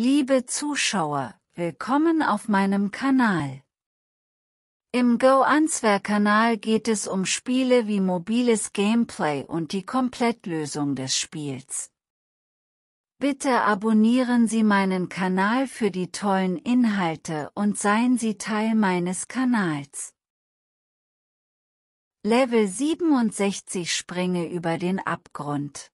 Liebe Zuschauer, willkommen auf meinem Kanal. Im Go Answer Kanal geht es um Spiele wie mobiles Gameplay und die Komplettlösung des Spiels. Bitte abonnieren Sie meinen Kanal für die tollen Inhalte und seien Sie Teil meines Kanals. Level 67 Springe über den Abgrund